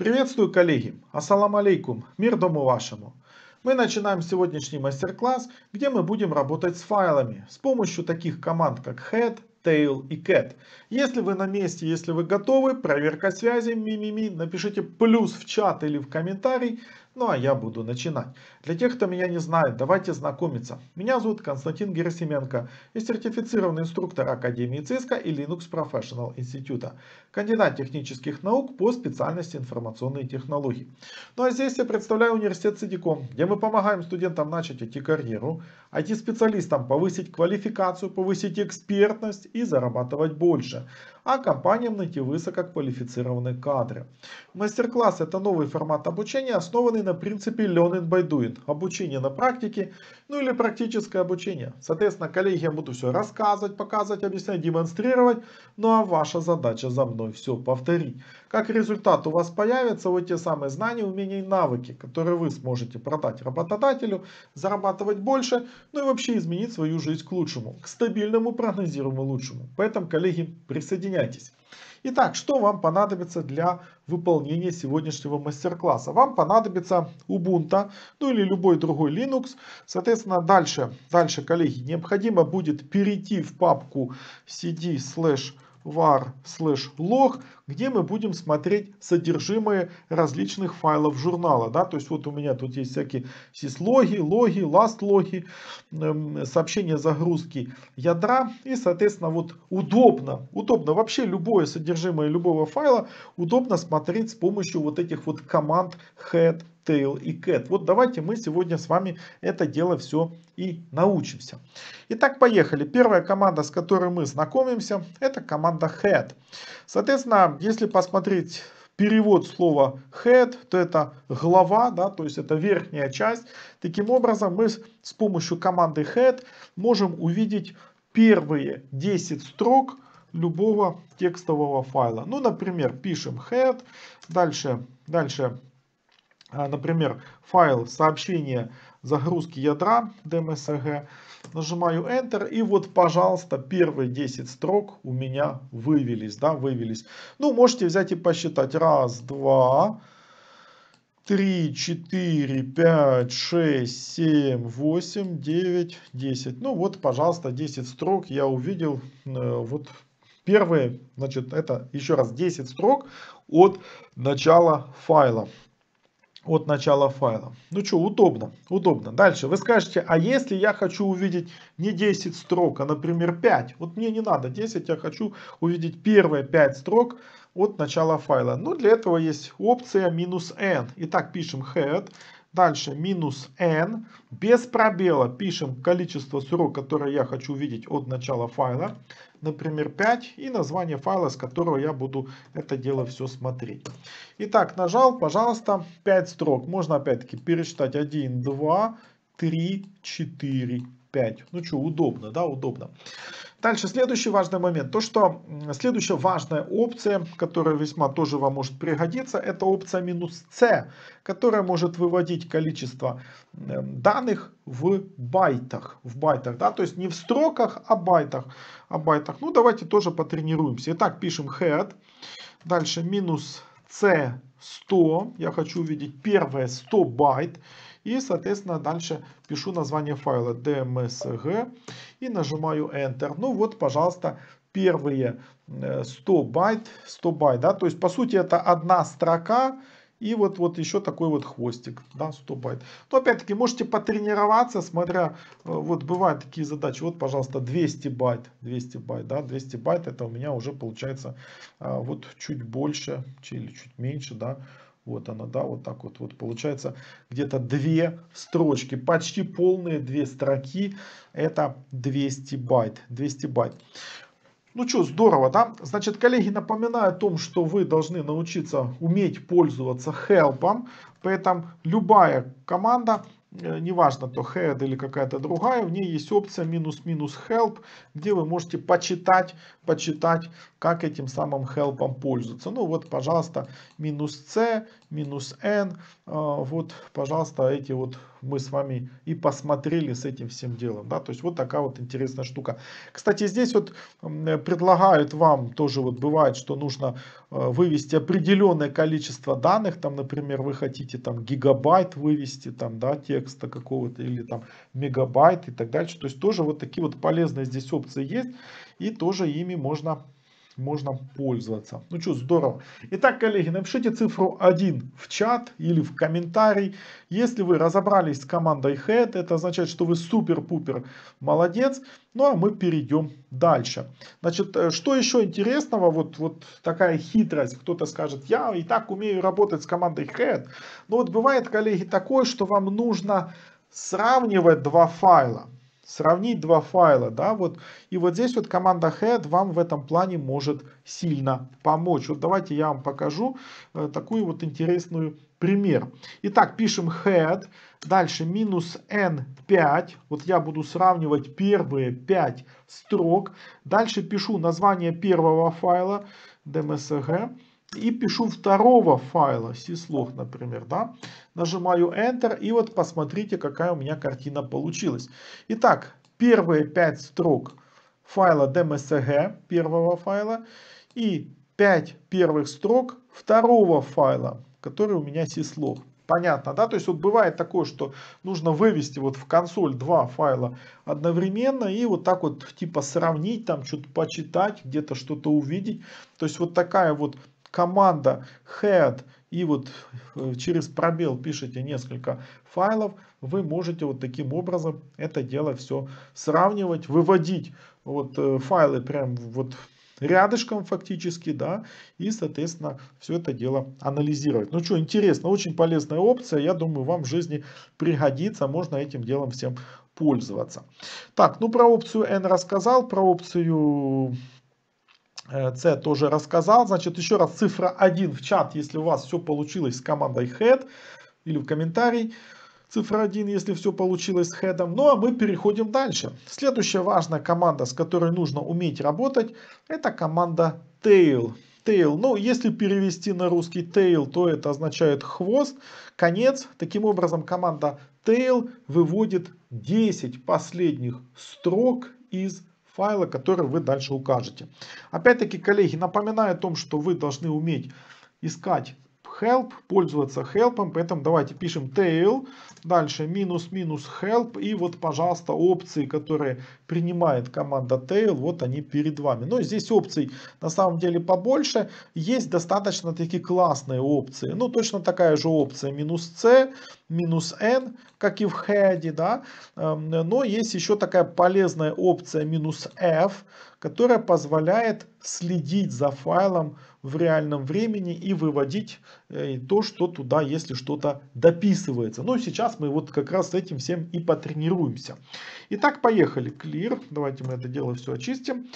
Приветствую, коллеги! Ассаламу алейкум! Мир дому вашему! Мы начинаем сегодняшний мастер-класс, где мы будем работать с файлами с помощью таких команд, как head, tail и cat. Если вы на месте, если вы готовы, проверка связи, мимими, напишите плюс в чат или в комментарий. Ну а я буду начинать. Для тех, кто меня не знает, давайте знакомиться. Меня зовут Константин Герасименко. и сертифицированный инструктор Академии Циско и Linux Professional Института. Кандидат технических наук по специальности информационные технологии. Ну а здесь я представляю университет Сидиком, где мы помогаем студентам начать IT-карьеру, IT-специалистам повысить квалификацию, повысить экспертность и зарабатывать больше а компаниям найти высококвалифицированные кадры. Мастер-класс – это новый формат обучения, основанный на принципе learning by doing – обучение на практике, ну или практическое обучение. Соответственно, коллеги, я буду все рассказывать, показывать, объяснять, демонстрировать, ну а ваша задача за мной все повторить. Как результат у вас появятся вот те самые знания, умения и навыки, которые вы сможете продать работодателю, зарабатывать больше, ну и вообще изменить свою жизнь к лучшему, к стабильному, прогнозируемому лучшему. Поэтому, коллеги, присоединяйтесь присоединяйтесь. Итак, что вам понадобится для выполнения сегодняшнего мастер-класса? Вам понадобится Ubuntu, ну или любой другой Linux. Соответственно, дальше, дальше, коллеги, необходимо будет перейти в папку cd slash var slash log, где мы будем смотреть содержимое различных файлов журнала. Да? То есть вот у меня тут есть всякие syslоги, логи, last-логи, эм, сообщения загрузки ядра. И, соответственно, вот удобно, удобно вообще любое содержимое любого файла удобно смотреть с помощью вот этих вот команд head Tail и Cat. Вот давайте мы сегодня с вами это дело все и научимся. Итак, поехали. Первая команда, с которой мы знакомимся, это команда Head. Соответственно, если посмотреть перевод слова head, то это глава, да, то есть это верхняя часть. Таким образом, мы с помощью команды head можем увидеть первые 10 строк любого текстового файла. Ну, например, пишем head, дальше, дальше а, например, файл сообщения загрузки ядра DMSG, нажимаю Enter, и вот, пожалуйста, первые 10 строк у меня вывелись, да, вывелись. Ну, можете взять и посчитать. Раз, два, три, четыре, пять, шесть, семь, восемь, девять, десять. Ну, вот, пожалуйста, 10 строк я увидел, э, вот, Первые, значит, это еще раз 10 строк от начала файла от начала файла. Ну что, удобно, удобно. Дальше вы скажете, а если я хочу увидеть не 10 строк, а, например, 5? Вот мне не надо 10, я хочу увидеть первые 5 строк от начала файла. Ну, для этого есть опция минус "-n". Итак, пишем head. Дальше минус "-n". Без пробела пишем количество строк, которые я хочу увидеть от начала файла например, 5 и название файла, с которого я буду это дело все смотреть. Итак, нажал, пожалуйста, 5 строк. Можно опять-таки пересчитать 1, 2, 3, 4, 5. Ну что, удобно, да, удобно. Дальше, следующий важный момент. То, что следующая важная опция, которая весьма тоже вам может пригодиться, это опция минус C, которая может выводить количество эм, данных в байтах. В байтах, да, то есть не в строках, а байтах. А байтах. Ну, давайте тоже потренируемся. Итак, пишем head. Дальше минус C 100. Я хочу увидеть первые 100 байт. И, соответственно, дальше пишу название файла dmsg и нажимаю Enter. Ну вот, пожалуйста, первые 100 э, байт, 100 байт, да, то есть, по сути, это одна строка, и вот, вот еще такой вот хвостик, да, 100 байт. Но опять-таки можете потренироваться, смотря, э, вот бывают такие задачи. Вот, пожалуйста, 200 байт, 200 байт, да, 200 байт это у меня уже получается а, вот чуть больше, или чуть меньше, да, вот она, да, вот так вот. Вот получается где-то две строчки, почти полные две строки. Это 200 байт. 200 байт. Ну что, здорово, да? Значит, коллеги, напоминаю о том, что вы должны научиться уметь пользоваться хелпом. Поэтому любая команда Э, неважно, то head или какая-то другая, в ней есть опция минус-минус help, где вы можете почитать, почитать, как этим самым help пользоваться. Ну вот, пожалуйста, минус c, минус n, э, вот, пожалуйста, эти вот мы с вами и посмотрели с этим всем делом, да, то есть вот такая вот интересная штука. Кстати, здесь вот предлагают вам, тоже вот бывает, что нужно Э, вывести определенное количество данных, там, например, вы хотите там гигабайт вывести, там, да, текста какого-то или там мегабайт и так дальше. То есть тоже вот такие вот полезные здесь опции есть и тоже ими можно можно пользоваться. Ну что, здорово. Итак, коллеги, напишите цифру 1 в чат или в комментарий. Если вы разобрались с командой head, это означает, что вы супер-пупер молодец. Ну а мы перейдем дальше. Значит, э, что еще интересного, вот, вот такая хитрость. Кто-то скажет, я и так умею работать с командой head. Но ну, вот бывает, коллеги, такое, что вам нужно сравнивать два файла сравнить два файла, да, вот, и вот здесь вот команда head вам в этом плане может сильно помочь. Вот давайте я вам покажу э, такую вот интересную пример. Итак, пишем head, дальше минус n5, вот я буду сравнивать первые 5 строк, дальше пишу название первого файла, dmsg, и пишу второго файла, syslog, например, да, нажимаю Enter, и вот посмотрите, какая у меня картина получилась. Итак, первые 5 строк файла dmsg, первого файла, и 5 первых строк второго файла, который у меня syslog. Понятно, да? То есть вот бывает такое, что нужно вывести вот в консоль два файла одновременно и вот так вот типа сравнить, там что-то почитать, где-то что-то увидеть. То есть вот такая вот команда head и вот э, через пробел пишите несколько файлов, вы можете вот таким образом это дело все сравнивать, выводить вот э, файлы прям вот рядышком фактически, да, и, соответственно, все это дело анализировать. Ну что, интересно, очень полезная опция, я думаю, вам в жизни пригодится, можно этим делом всем пользоваться. Так, ну про опцию N рассказал, про опцию Э, Це тоже рассказал. Значит, еще раз цифра 1 в чат, если у вас все получилось с командой head или в комментарий. Цифра 1, если все получилось с хедом. Ну а мы переходим дальше. Следующая важная команда, с которой нужно уметь работать, это команда tail. Tail. Ну, если перевести на русский tail, то это означает хвост, конец. Таким образом, команда tail выводит 10 последних строк из файла, который вы дальше укажете. Опять-таки, коллеги, напоминаю о том, что вы должны уметь искать help, пользоваться help, поэтому давайте пишем tail, дальше минус минус help и вот, пожалуйста, опции, которые принимает команда Tail, вот они перед вами. Но здесь опций на самом деле побольше. Есть достаточно такие классные опции. Ну, точно такая же опция минус C, минус N, как и в Head, да. Эм, но есть еще такая полезная опция минус F, которая позволяет следить за файлом в реальном времени и выводить э, то, что туда, если что-то дописывается. Ну, сейчас мы вот как раз с этим всем и потренируемся. Итак, поехали clear. Давайте мы это дело все очистим.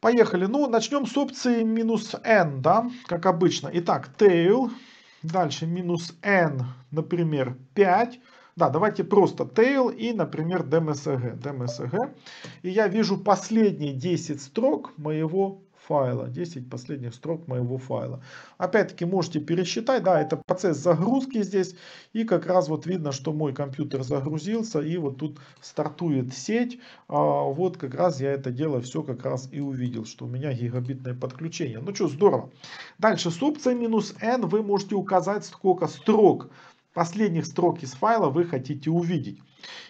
Поехали. Ну, начнем с опции минус n, да, как обычно. Итак, tail, дальше минус n, например, 5. Да, давайте просто tail и, например, dmsg. dmsg. И я вижу последние 10 строк моего файла, 10 последних строк моего файла. Опять-таки можете пересчитать, да, это процесс загрузки здесь, и как раз вот видно, что мой компьютер загрузился, и вот тут стартует сеть, а вот как раз я это дело все как раз и увидел, что у меня гигабитное подключение. Ну что, здорово. Дальше с опцией минус N вы можете указать, сколько строк последних строк из файла вы хотите увидеть.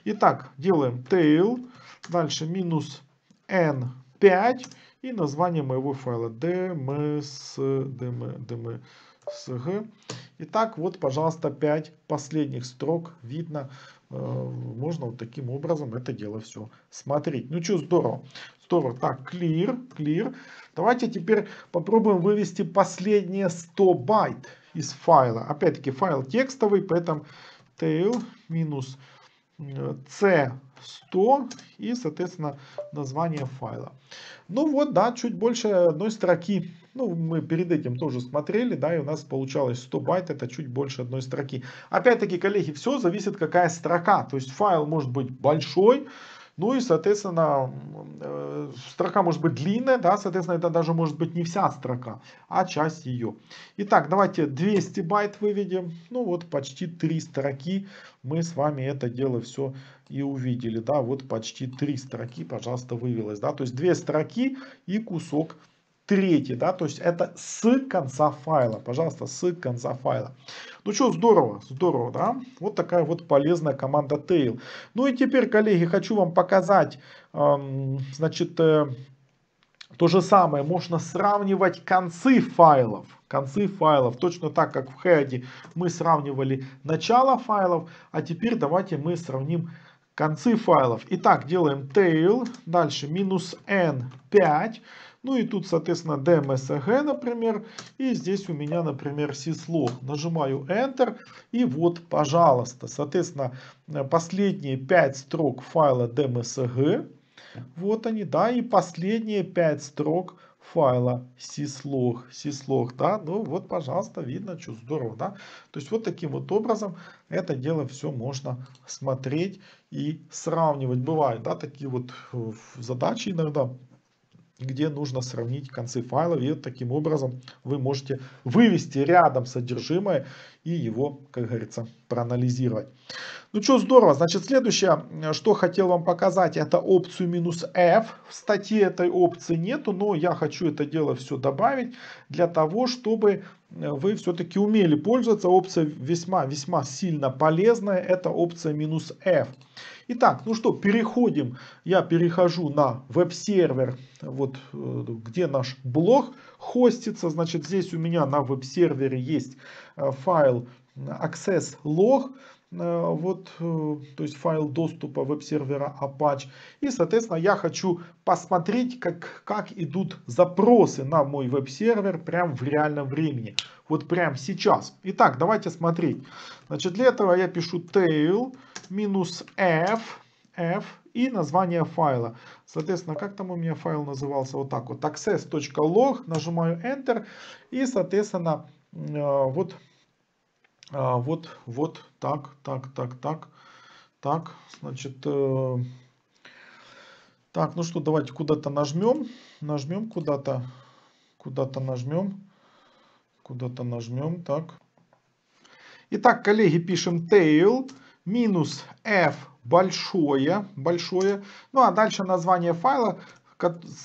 Итак, делаем tail, дальше минус n5 и название моего файла dmsg. Итак, вот, пожалуйста, 5 последних строк видно. Можно вот таким образом это дело все смотреть. Ну что, здорово. Здорово. Так, clear, clear. Давайте теперь попробуем вывести последние 100 байт из файла. Опять-таки, файл текстовый, поэтому tail минус э, c 100 и, соответственно, название файла. Ну вот, да, чуть больше одной строки. Ну, мы перед этим тоже смотрели, да, и у нас получалось 100 байт, это чуть больше одной строки. Опять-таки, коллеги, все зависит, какая строка. То есть файл может быть большой, ну и, соответственно, э, строка может быть длинная, да, соответственно, это даже может быть не вся строка, а часть ее. Итак, давайте 200 байт выведем. Ну вот почти три строки мы с вами это дело все и увидели. Да, вот почти три строки, пожалуйста, вывелось. Да, то есть две строки и кусок третий, да, то есть это с конца файла, пожалуйста, с конца файла. Ну что, здорово, здорово, да, вот такая вот полезная команда tail. Ну и теперь, коллеги, хочу вам показать, эм, значит, э, то же самое, можно сравнивать концы файлов, концы файлов, точно так, как в хеде мы сравнивали начало файлов, а теперь давайте мы сравним концы файлов. Итак, делаем tail, дальше минус n5, ну и тут, соответственно, DMSG, например. И здесь у меня, например, сислог. Нажимаю Enter. И вот, пожалуйста. Соответственно, последние 5 строк файла DMSG. Вот они, да. И последние 5 строк файла syslog, syslog, да, ну вот, пожалуйста, видно, что здорово, да. То есть вот таким вот образом это дело все можно смотреть и сравнивать. Бывают, да, такие вот э, задачи иногда где нужно сравнить концы файлов. И вот таким образом вы можете вывести рядом содержимое и его, как говорится, проанализировать. Ну что, здорово. Значит, следующее, э, что хотел вам показать, это опцию минус F. В статье этой опции нету, но я хочу это дело все добавить для того, чтобы вы все-таки умели пользоваться. Опция весьма-весьма сильно полезная. Это опция минус F. Итак, ну что, переходим. Я перехожу на веб-сервер, вот э, где наш блог хостится. Значит, здесь у меня на веб-сервере есть э, файл access log. Э, вот, э, то есть файл доступа веб-сервера Apache. И, соответственно, я хочу посмотреть, как, как идут запросы на мой веб-сервер прямо в реальном времени. Вот прямо сейчас. Итак, давайте смотреть. Значит, для этого я пишу tail минус f, f и название файла. Соответственно, как там у меня файл назывался? Вот так вот. access.log. Нажимаю Enter. И, соответственно, э, вот а, вот, вот, так, так, так, так, так, значит, э, так, ну что, давайте куда-то нажмем, нажмем куда-то, куда-то нажмем, куда-то нажмем, так. Итак, коллеги, пишем tail минус f большое, большое, ну а дальше название файла,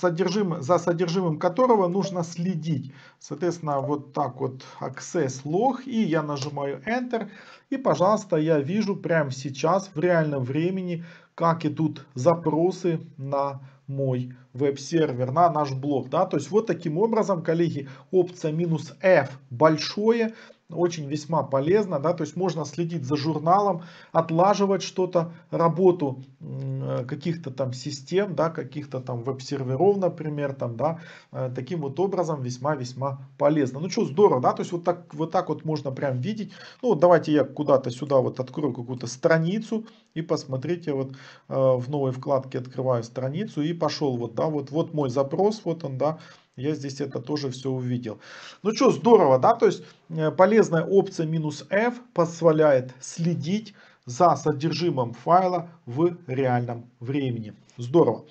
содержим, за содержимым которого нужно следить. Соответственно, вот так вот Access Log, и я нажимаю Enter. И, пожалуйста, я вижу прямо сейчас, в реальном времени, как идут запросы на мой веб-сервер, на наш блог. Да? То есть вот таким образом, коллеги, опция минус F большое очень весьма полезно, да, то есть можно следить за журналом, отлаживать что-то, работу э, каких-то там систем, да, каких-то там веб-серверов, например, там, да, э, таким вот образом весьма-весьма полезно. Ну что, здорово, да, то есть вот так, вот так вот можно прям видеть. Ну, давайте я куда-то сюда вот открою какую-то страницу и посмотрите, вот э, в новой вкладке открываю страницу и пошел вот, да, вот, вот мой запрос, вот он, да, я здесь это тоже все увидел. Ну что, здорово, да? То есть э, полезная опция минус F позволяет следить за содержимым файла в реальном времени. Здорово.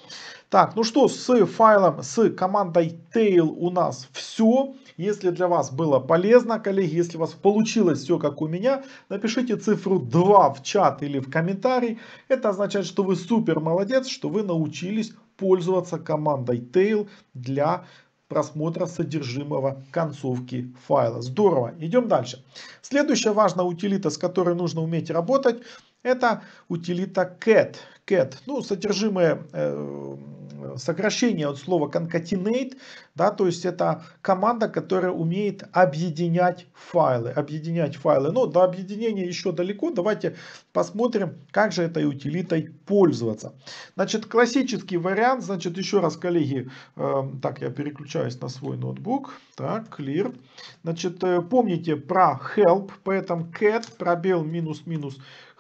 Так, ну что, с файлом, с командой tail у нас все. Если для вас было полезно, коллеги, если у вас получилось все как у меня, напишите цифру 2 в чат или в комментарий. Это означает, что вы супер молодец, что вы научились пользоваться командой tail для просмотра содержимого концовки файла. Здорово, идем дальше. Следующая важная утилита, с которой нужно уметь работать, это утилита cat. cat ну, содержимое э, Э, сокращение от слова concatenate, да, то есть это команда, которая умеет объединять файлы, объединять файлы. Но до объединения еще далеко, давайте посмотрим, как же этой утилитой пользоваться. Значит, классический вариант, значит, еще раз, коллеги, э, так, я переключаюсь на свой ноутбук, так, clear. Значит, э, помните про help, поэтому cat, пробел, минус, минус,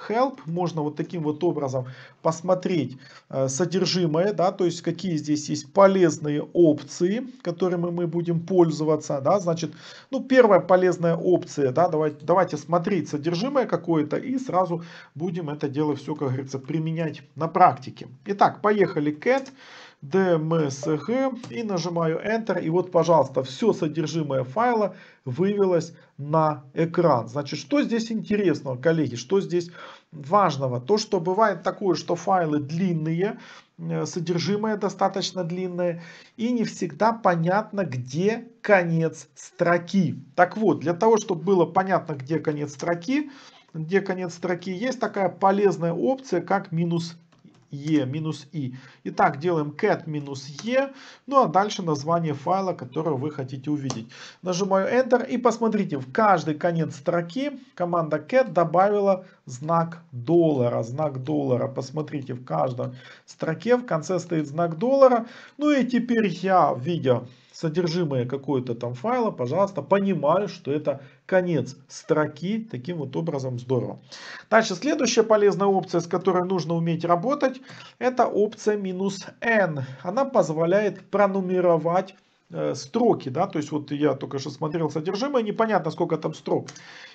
help, можно вот таким вот образом посмотреть э, содержимое, да, то есть какие здесь есть полезные опции, которыми мы будем пользоваться, да, значит, ну, первая полезная опция, да, давайте, давайте смотреть содержимое какое-то и сразу будем это дело все, как говорится, применять на практике. Итак, поехали cat. DMSG и нажимаю Enter. И вот, пожалуйста, все содержимое файла вывелось на экран. Значит, что здесь интересного, коллеги, что здесь важного? То, что бывает такое, что файлы длинные, э, содержимое достаточно длинное и не всегда понятно, где конец строки. Так вот, для того, чтобы было понятно, где конец строки, где конец строки, есть такая полезная опция, как минус e минус i. Итак, делаем cat минус e, ну а дальше название файла, который вы хотите увидеть. Нажимаю Enter и посмотрите, в каждый конец строки команда cat добавила знак доллара. Знак доллара, посмотрите, в каждой строке в конце стоит знак доллара. Ну и теперь я, видя содержимое какое-то там файла, пожалуйста, понимаю, что это конец строки. Таким вот образом здорово. Дальше следующая полезная опция, с которой нужно уметь работать, это опция минус "-n". Она позволяет пронумеровать э, строки, да, то есть вот я только что смотрел содержимое, непонятно сколько там строк.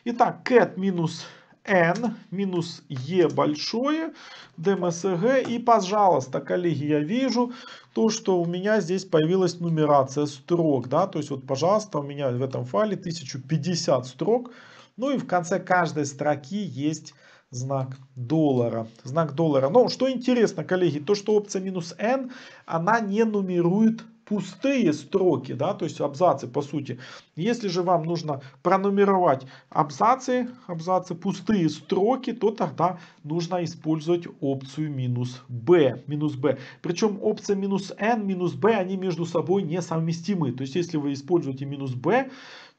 Итак, cat минус n минус e большое, dmsg. И, пожалуйста, коллеги, я вижу то, что у меня здесь появилась нумерация строк. да, То есть, вот, пожалуйста, у меня в этом файле 1050 строк. Ну и в конце каждой строки есть знак доллара. Знак доллара. Но что интересно, коллеги, то, что опция минус n, она не нумерует пустые строки, да, то есть абзацы по сути. Если же вам нужно пронумеровать абзацы, абзацы пустые строки, то тогда нужно использовать опцию минус b, минус b. Причем опция минус n, минус b, они между собой несовместимы. То есть если вы используете минус b,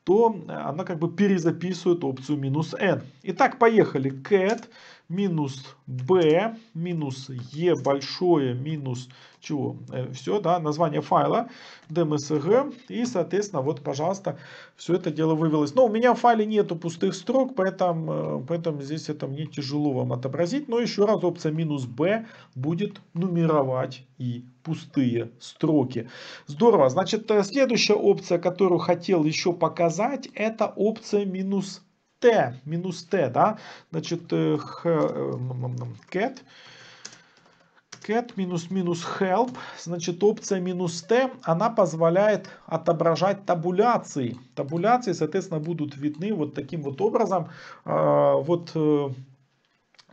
то она как бы перезаписывает опцию минус n. Итак, поехали. cat минус b, минус e большое, минус чего? Э, все, да, название файла, dmsg, и, соответственно, вот, пожалуйста, все это дело вывелось. Но у меня в файле нету пустых строк, поэтому, э, поэтому здесь это мне тяжело вам отобразить. Но еще раз опция минус b будет нумеровать и пустые строки. Здорово. Значит, э, следующая опция, которую хотел еще показать, это опция минус Т, минус Т, да, значит, э, х, cat, э, cat минус минус help, значит, опция минус Т, она позволяет отображать табуляции. Табуляции, соответственно, будут видны вот таким вот образом. А, вот э,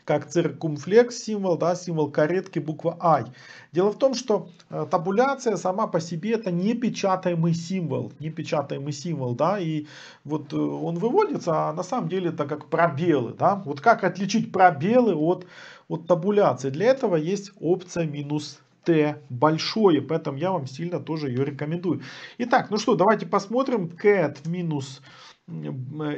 как циркумфлекс символ, да, символ каретки, буква I. Дело в том, что э, табуляция сама по себе это непечатаемый символ, непечатаемый символ, да, и вот э, он выводится, а на самом деле это как пробелы, да. Вот как отличить пробелы от, от табуляции? Для этого есть опция минус Т большое, поэтому я вам сильно тоже ее рекомендую. Итак, ну что, давайте посмотрим cat минус э,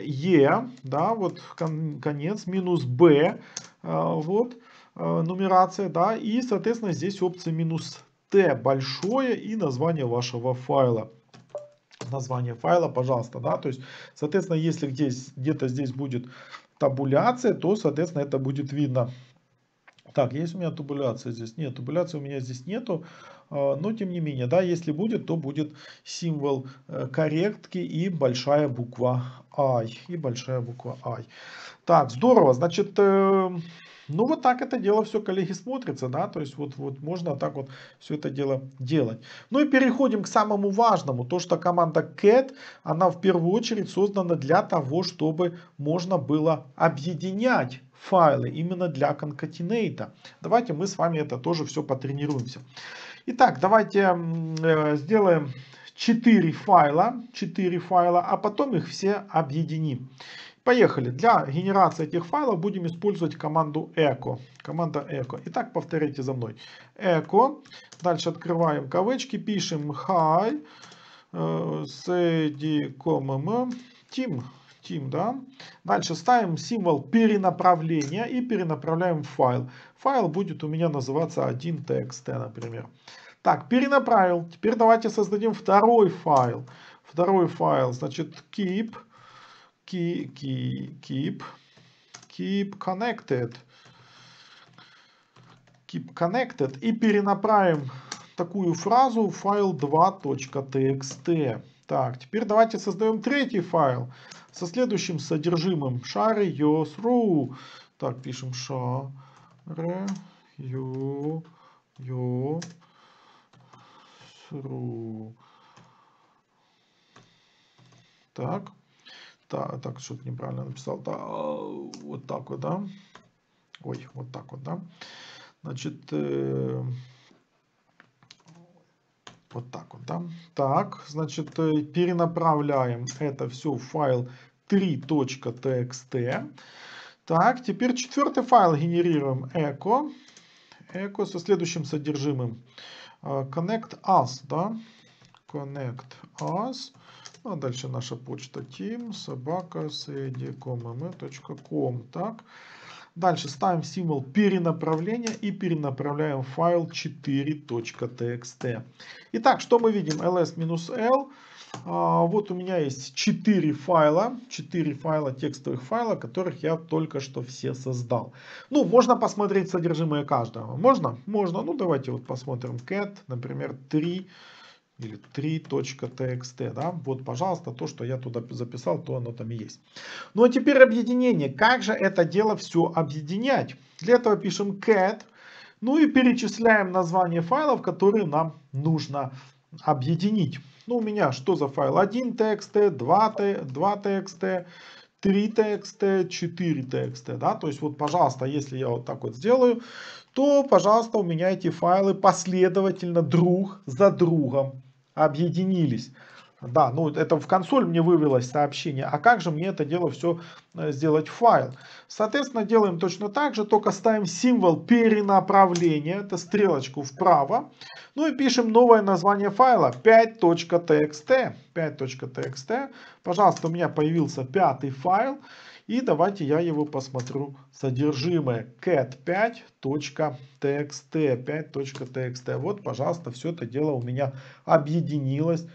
Е да, вот кон конец, минус Б а, вот, а, нумерация, да, и, соответственно, здесь опция минус Т большое и название вашего файла название файла, пожалуйста, да, то есть, соответственно, если здесь, где-то здесь будет табуляция, то, соответственно, это будет видно. Так, есть у меня табуляция здесь? Нет, табуляции у меня здесь нету. А, но тем не менее, да, если будет, то будет символ э, корректки и большая буква I, и большая буква I. Так, здорово, значит, э, ну вот так это дело все, коллеги, смотрится, да, то есть вот, вот можно так вот все это дело делать. Ну и переходим к самому важному, то что команда CAT, она в первую очередь создана для того, чтобы можно было объединять файлы именно для конкатинейта. Давайте мы с вами это тоже все потренируемся. Итак, давайте э, сделаем 4 файла, 4 файла, а потом их все объединим. Поехали. Для генерации этих файлов будем использовать команду echo. Команда echo. Итак, повторите за мной. echo. Дальше открываем кавычки, пишем hi, cdcomm, э, team. Steam, да. Дальше ставим символ перенаправления и перенаправляем файл. Файл будет у меня называться 1.txt, например. Так, перенаправил. Теперь давайте создадим второй файл. Второй файл, значит, keep, keep, keep, keep connected. Keep connected. И перенаправим такую фразу в файл 2.txt. Так, теперь давайте создаем третий файл со следующим содержимым шары йосру. Так, пишем шаре ю ю сру. Так. Та, так, что-то неправильно написал. Да, вот так вот, да. Ой, вот так вот, да. Значит, э, вот так вот, да? Так, значит, э, перенаправляем это все в файл 3.txt. Так, теперь четвертый файл генерируем echo. Echo со следующим содержимым. Э, connect us, да? Connect us. Ну, а дальше наша почта team собака com, так. Дальше ставим символ перенаправления и перенаправляем файл 4.txt. Итак, что мы видим? ls-l. А, вот у меня есть 4 файла, 4 файла, текстовых файла, которых я только что все создал. Ну, можно посмотреть содержимое каждого. Можно? Можно. Ну, давайте вот посмотрим cat, например, 3 или 3.txt, да, вот, пожалуйста, то, что я туда записал, то оно там и есть. Ну, а теперь объединение. Как же это дело все объединять? Для этого пишем cat, ну и перечисляем название файлов, которые нам нужно объединить. Ну, у меня что за файл? 1 txt, 2, 2 txt, 3 txt, 4 txt, да, то есть вот, пожалуйста, если я вот так вот сделаю, то, пожалуйста, у меня эти файлы последовательно друг за другом объединились. Да, ну это в консоль мне вывелось сообщение, а как же мне это дело все э, сделать в файл? Соответственно, делаем точно так же, только ставим символ перенаправления, это стрелочку вправо, ну и пишем новое название файла 5.txt. 5.txt. Пожалуйста, у меня появился пятый файл. И давайте я его посмотрю. Содержимое cat5.txt, 5.txt. Вот, пожалуйста, все это дело у меня объединилось.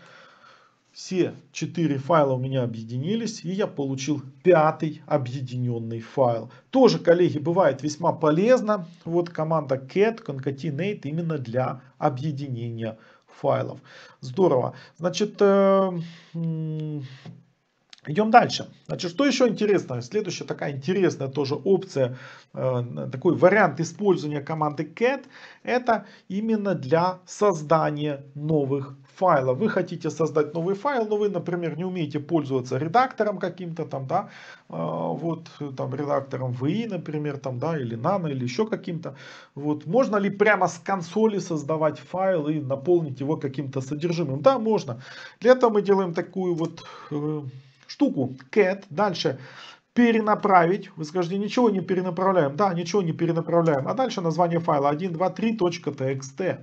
Все четыре файла у меня объединились, и я получил пятый объединенный файл. Тоже, коллеги, бывает весьма полезно. Вот команда cat concatenate именно для объединения файлов. Здорово. Значит, э, Идем дальше. Значит, что еще интересно? Следующая такая интересная тоже опция, э, такой вариант использования команды cat, это именно для создания новых файлов. Вы хотите создать новый файл, но вы, например, не умеете пользоваться редактором каким-то там, да, э, вот там редактором VI, например, там, да, или Nano, или еще каким-то. Вот можно ли прямо с консоли создавать файл и наполнить его каким-то содержимым? Да, можно. Для этого мы делаем такую вот э, штуку cat, дальше перенаправить, вы скажете, ничего не перенаправляем, да, ничего не перенаправляем, а дальше название файла 123.txt.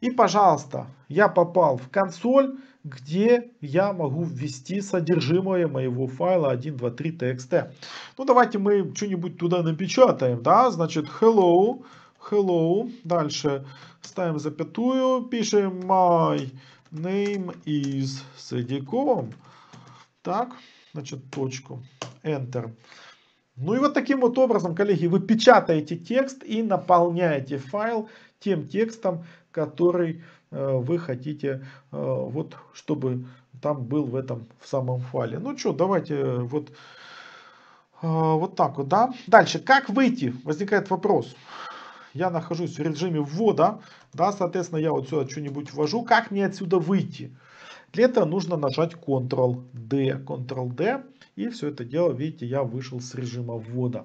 И, пожалуйста, я попал в консоль, где я могу ввести содержимое моего файла 123.txt. Ну, давайте мы что-нибудь туда напечатаем, да, значит, hello, hello, дальше ставим запятую, пишем my name is Садиком. Так, значит, точку. Enter. Ну и вот таким вот образом, коллеги, вы печатаете текст и наполняете файл тем текстом, который э, вы хотите, э, вот, чтобы там был в этом в самом файле. Ну что, давайте э, вот, вот так вот, да. Дальше, как выйти? Возникает вопрос. Я нахожусь в режиме ввода, да, соответственно, я вот сюда что-нибудь ввожу. Как мне отсюда выйти? Для этого нужно нажать Ctrl-D, Ctrl-D, и все это дело, видите, я вышел с режима ввода.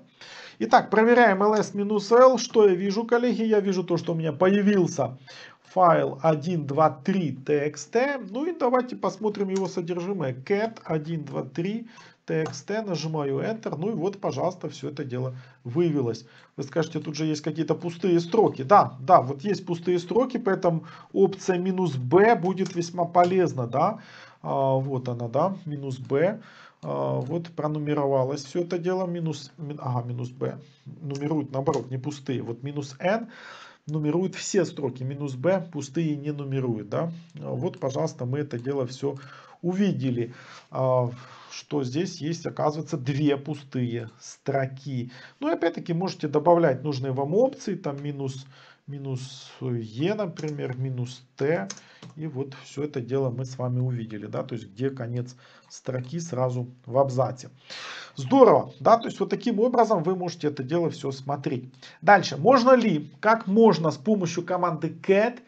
Итак, проверяем ls-l. Что я вижу, коллеги? Я вижу то, что у меня появился файл 123.txt. Ну и давайте посмотрим его содержимое. cat 123.txt. Нажимаю Enter. Ну и вот, пожалуйста, все это дело вывелось. Вы скажете, тут же есть какие-то пустые строки. Да, да, вот есть пустые строки, поэтому опция минус B будет весьма полезна, да. А, вот она, да, минус B. А, вот пронумеровалось все это дело, минус, ага, минус B, нумеруют наоборот, не пустые, вот минус N, нумерует все строки. Минус b пустые не нумерует. Да? А вот, пожалуйста, мы это дело все увидели, а, что здесь есть, оказывается, две пустые строки. Ну и опять-таки можете добавлять нужные вам опции, там минус минус Е, например, минус Т. И вот все это дело мы с вами увидели, да, то есть где конец строки сразу в абзаце. Здорово, да, то есть вот таким образом вы можете это дело все смотреть. Дальше, можно ли, как можно с помощью команды cat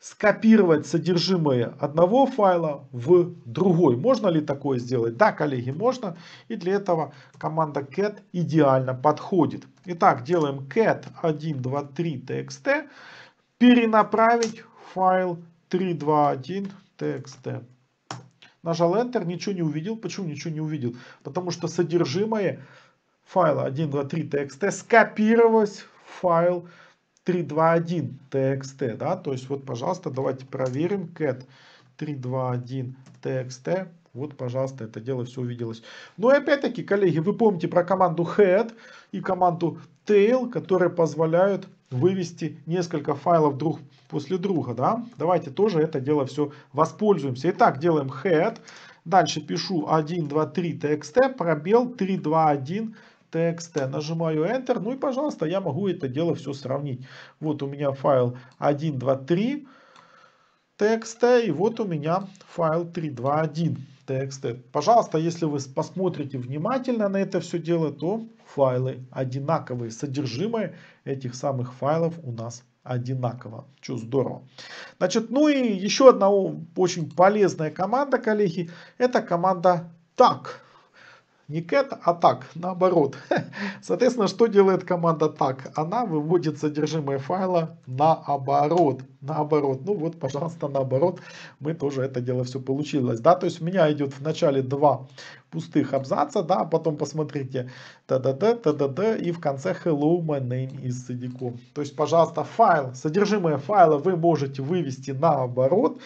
скопировать содержимое одного файла в другой. Можно ли такое сделать? Да, коллеги, можно. И для этого команда cat идеально подходит. Итак, делаем cat 123.txt перенаправить файл 321.txt. Нажал Enter, ничего не увидел. Почему ничего не увидел? Потому что содержимое файла 123.txt скопировалось в файл 321.txt, Да? То есть вот, пожалуйста, давайте проверим cat 321.txt. Вот, пожалуйста, это дело все увиделось. Ну и опять-таки, коллеги, вы помните про команду head и команду tail, которые позволяют вывести несколько файлов друг после друга, да? Давайте тоже это дело все воспользуемся. Итак, делаем head. Дальше пишу 1, 2, 3, txt, пробел 3, 2, 1, txt. Нажимаю Enter. Ну и, пожалуйста, я могу это дело все сравнить. Вот у меня файл 1, 2, 3, txt. И вот у меня файл 3, 2, 1 тексты. Пожалуйста, если вы посмотрите внимательно на это все дело, то файлы одинаковые, содержимое этих самых файлов у нас одинаково. Что здорово. Значит, ну и еще одна очень полезная команда, коллеги, это команда так не cat, а так, наоборот. Соответственно, что делает команда так? Она выводит содержимое файла наоборот. Наоборот. Ну вот, пожалуйста, наоборот. Мы тоже это дело все получилось. Да, то есть у меня идет в начале два пустых абзаца, да, а потом посмотрите ТДД, ТДД и в конце hello, my name is Садиком. То есть, пожалуйста, файл, содержимое файла вы можете вывести наоборот.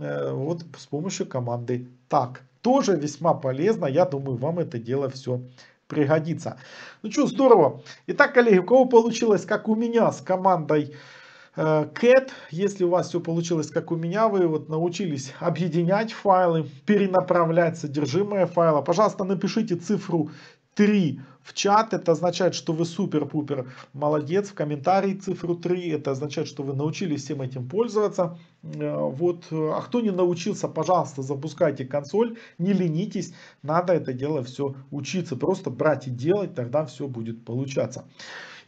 Э, вот с помощью команды так. Тоже весьма полезно, я думаю, вам это дело все пригодится. Ну что, здорово. Итак, коллеги, у кого получилось, как у меня с командой CAT, э, если у вас все получилось, как у меня, вы вот научились объединять файлы, перенаправлять содержимое файла, пожалуйста, напишите цифру 3 в чат. Это означает, что вы супер-пупер молодец. В комментарии цифру 3. Это означает, что вы научились всем этим пользоваться. Э, вот. Э, а кто не научился, пожалуйста, запускайте консоль. Не ленитесь. Надо это дело все учиться. Просто брать и делать. Тогда все будет получаться.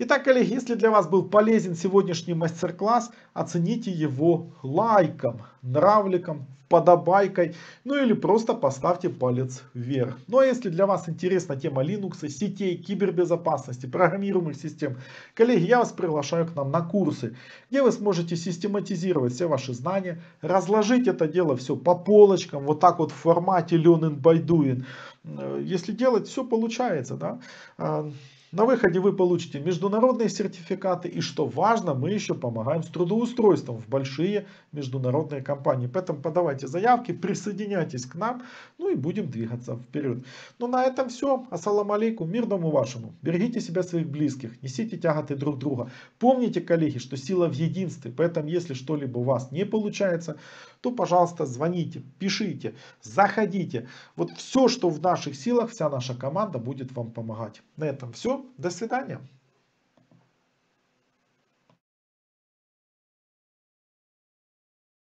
Итак, коллеги, если для вас был полезен сегодняшний мастер-класс, оцените его лайком, нравликом, подобайкой, ну или просто поставьте палец вверх. Ну а если для вас интересна тема Linux, сетей, кибербезопасности, программируемых систем, коллеги, я вас приглашаю к нам на курсы, где вы сможете систематизировать все ваши знания, разложить это дело все по полочкам, вот так вот в формате learning by doing. Э, если делать, все получается, да. Э, на выходе вы получите международные сертификаты и, что важно, мы еще помогаем с трудоустройством в большие международные компании. Поэтому подавайте заявки, присоединяйтесь к нам, ну и будем двигаться вперед. Ну на этом все. Ассаламу алейкум, мирному вашему. Берегите себя, своих близких, несите тяготы друг друга. Помните, коллеги, что сила в единстве, поэтому если что-либо у вас не получается, то, пожалуйста, звоните, пишите, заходите. Вот все, что в наших силах, вся наша команда будет вам помогать. На этом все. До свидания.